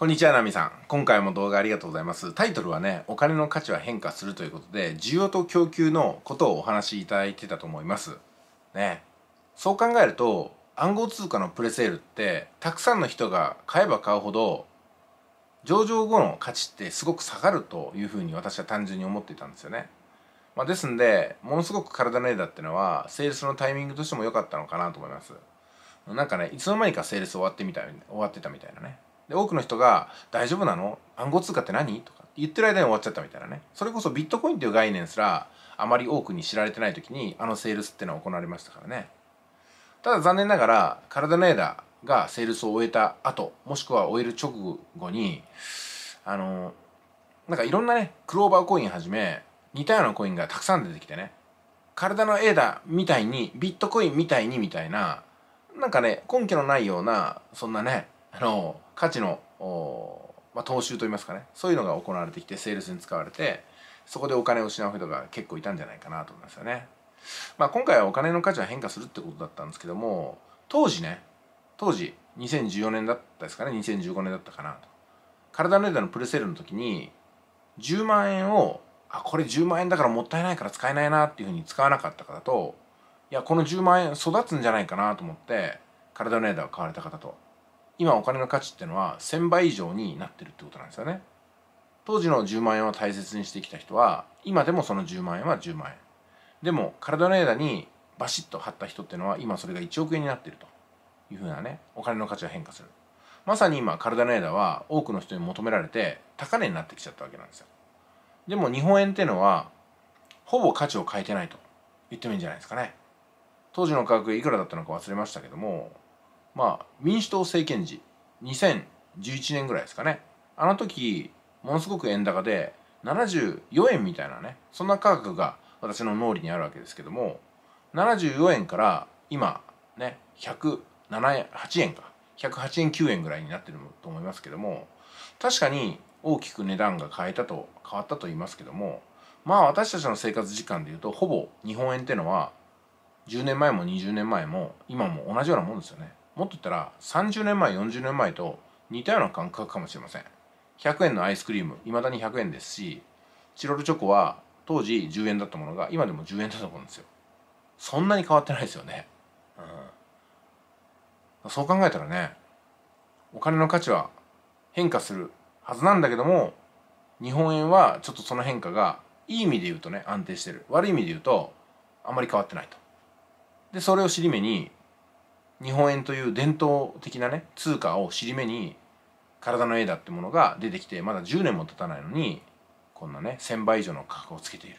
こんにちは、ナミさん。今回も動画ありがとうございます。タイトルはね、お金の価値は変化するということで、需要と供給のことをお話しいただいてたと思います。ね。そう考えると、暗号通貨のプレセールって、たくさんの人が買えば買うほど、上場後の価値ってすごく下がるというふうに私は単純に思っていたんですよね。まあ、ですんで、ものすごく体のだってのは、セールスのタイミングとしても良かったのかなと思います。なんかね、いつの間にかセールス終わってみた終わってたみたいなね。で多くの人が「大丈夫なの暗号通貨って何?」とか言ってる間に終わっちゃったみたいなねそれこそビットコインっていう概念すらあまり多くに知られてない時にあのセールスってのは行われましたからねただ残念ながらカラダネーダがセールスを終えた後もしくは終える直後にあのなんかいろんなねクローバーコインはじめ似たようなコインがたくさん出てきてね体のエーダみたいにビットコインみたいにみたいななんかね根拠のないようなそんなねあの価値の、まあ、踏襲といいますかねそういうのが行われてきてセールスに使われてそこでお金を失う人が結構いたんじゃないかなと思いますよね。まあ、今回はお金の価値は変化するってことだったんですけども当時ね当時2014年だったですかね2015年だったかなと体の枝のプレセールの時に10万円をあこれ10万円だからもったいないから使えないなっていうふうに使わなかった方といやこの10万円育つんじゃないかなと思って体の枝を買われた方と今お金の価値ってのは1000倍以上になってるってことなんですよね当時の10万円を大切にしてきた人は今でもその10万円は10万円でも体の枝にバシッと張った人ってのは今それが1億円になってるというふうなねお金の価値が変化するまさに今体の枝は多くの人に求められて高値になってきちゃったわけなんですよでも日本円ってのはほぼ価値を変えてないと言ってもいいんじゃないですかね当時の価格いくらだったのか忘れましたけどもまあ、民主党政権時2011年ぐらいですかねあの時ものすごく円高で74円みたいなねそんな価格が私の脳裏にあるわけですけども74円から今ね108円か108円9円ぐらいになってると思いますけども確かに大きく値段が変えたと変わったと言いますけどもまあ私たちの生活時間でいうとほぼ日本円っていうのは10年前も20年前も今も同じようなもんですよね。もっと言ったら30年前40年前と似たような感覚かもしれません100円のアイスクリームいまだに100円ですしチロルチョコは当時10円だったものが今でも10円だと思うんですよそんなに変わってないですよね、うん、そう考えたらねお金の価値は変化するはずなんだけども日本円はちょっとその変化がいい意味で言うとね安定してる悪い意味で言うとあんまり変わってないとでそれを尻目に日本円という伝統的なね通貨を尻目に体のダだってものが出てきてまだ10年も経たないのにこんなね1000倍以上の価格をつけている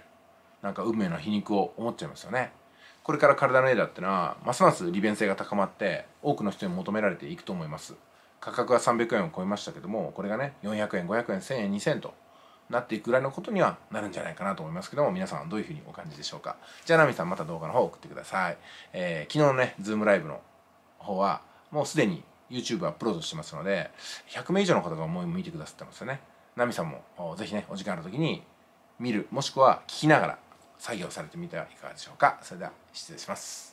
なんか運命の皮肉を思っちゃいますよねこれから体のダだってのはますます利便性が高まって多くの人に求められていくと思います価格は300円を超えましたけどもこれがね400円500円1000円2000円となっていくぐらいのことにはなるんじゃないかなと思いますけども皆さんどういうふうにお感じでしょうかじゃあナミさんまた動画の方送ってください、えー、昨日のねズームライブの方はもうすでに YouTube アップロードしてますので100名以上の方がもう見てくださってますよねナミさんもぜひねお時間ある時に見るもしくは聞きながら作業されてみてはいかがでしょうかそれでは失礼します